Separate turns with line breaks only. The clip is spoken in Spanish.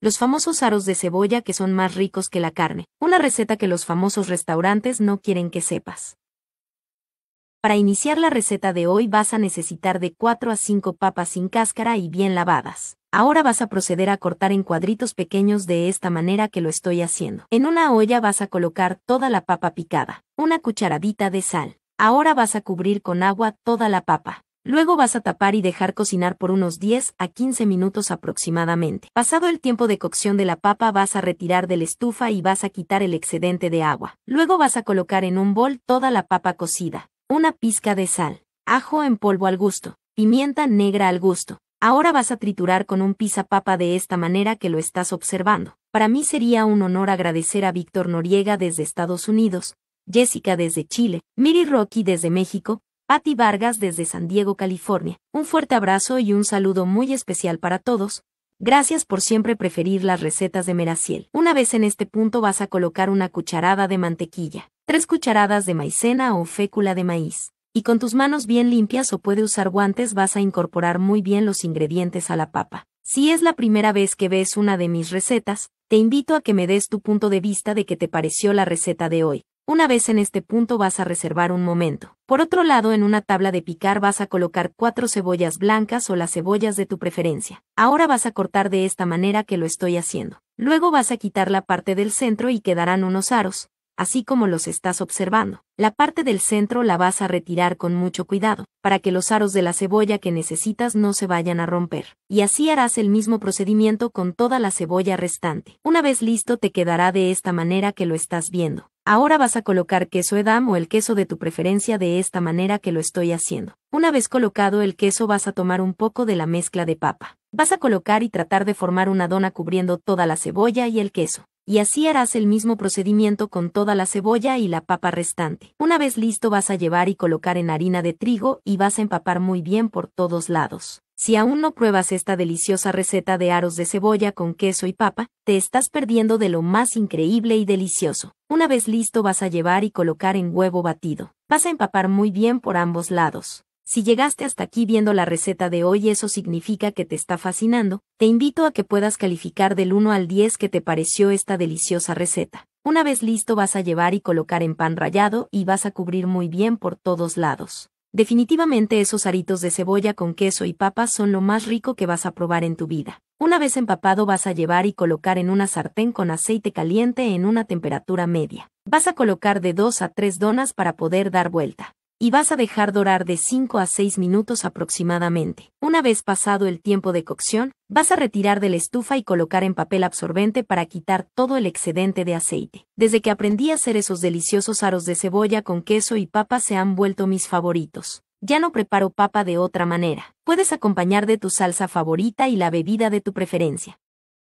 los famosos aros de cebolla que son más ricos que la carne, una receta que los famosos restaurantes no quieren que sepas. Para iniciar la receta de hoy vas a necesitar de 4 a 5 papas sin cáscara y bien lavadas. Ahora vas a proceder a cortar en cuadritos pequeños de esta manera que lo estoy haciendo. En una olla vas a colocar toda la papa picada, una cucharadita de sal. Ahora vas a cubrir con agua toda la papa. Luego vas a tapar y dejar cocinar por unos 10 a 15 minutos aproximadamente. Pasado el tiempo de cocción de la papa vas a retirar de la estufa y vas a quitar el excedente de agua. Luego vas a colocar en un bol toda la papa cocida, una pizca de sal, ajo en polvo al gusto, pimienta negra al gusto. Ahora vas a triturar con un papa de esta manera que lo estás observando. Para mí sería un honor agradecer a Víctor Noriega desde Estados Unidos, Jessica desde Chile, Miri Rocky desde México, Patti Vargas desde San Diego, California. Un fuerte abrazo y un saludo muy especial para todos. Gracias por siempre preferir las recetas de Meraciel. Una vez en este punto vas a colocar una cucharada de mantequilla, tres cucharadas de maicena o fécula de maíz y con tus manos bien limpias o puede usar guantes vas a incorporar muy bien los ingredientes a la papa. Si es la primera vez que ves una de mis recetas, te invito a que me des tu punto de vista de qué te pareció la receta de hoy. Una vez en este punto vas a reservar un momento. Por otro lado, en una tabla de picar vas a colocar cuatro cebollas blancas o las cebollas de tu preferencia. Ahora vas a cortar de esta manera que lo estoy haciendo. Luego vas a quitar la parte del centro y quedarán unos aros, así como los estás observando. La parte del centro la vas a retirar con mucho cuidado, para que los aros de la cebolla que necesitas no se vayan a romper. Y así harás el mismo procedimiento con toda la cebolla restante. Una vez listo te quedará de esta manera que lo estás viendo. Ahora vas a colocar queso Edam o el queso de tu preferencia de esta manera que lo estoy haciendo. Una vez colocado el queso vas a tomar un poco de la mezcla de papa. Vas a colocar y tratar de formar una dona cubriendo toda la cebolla y el queso y así harás el mismo procedimiento con toda la cebolla y la papa restante. Una vez listo vas a llevar y colocar en harina de trigo y vas a empapar muy bien por todos lados. Si aún no pruebas esta deliciosa receta de aros de cebolla con queso y papa, te estás perdiendo de lo más increíble y delicioso. Una vez listo vas a llevar y colocar en huevo batido. Vas a empapar muy bien por ambos lados. Si llegaste hasta aquí viendo la receta de hoy eso significa que te está fascinando, te invito a que puedas calificar del 1 al 10 que te pareció esta deliciosa receta. Una vez listo vas a llevar y colocar en pan rallado y vas a cubrir muy bien por todos lados. Definitivamente esos aritos de cebolla con queso y papas son lo más rico que vas a probar en tu vida. Una vez empapado vas a llevar y colocar en una sartén con aceite caliente en una temperatura media. Vas a colocar de 2 a 3 donas para poder dar vuelta y vas a dejar dorar de 5 a 6 minutos aproximadamente. Una vez pasado el tiempo de cocción, vas a retirar de la estufa y colocar en papel absorbente para quitar todo el excedente de aceite. Desde que aprendí a hacer esos deliciosos aros de cebolla con queso y papa se han vuelto mis favoritos. Ya no preparo papa de otra manera. Puedes acompañar de tu salsa favorita y la bebida de tu preferencia.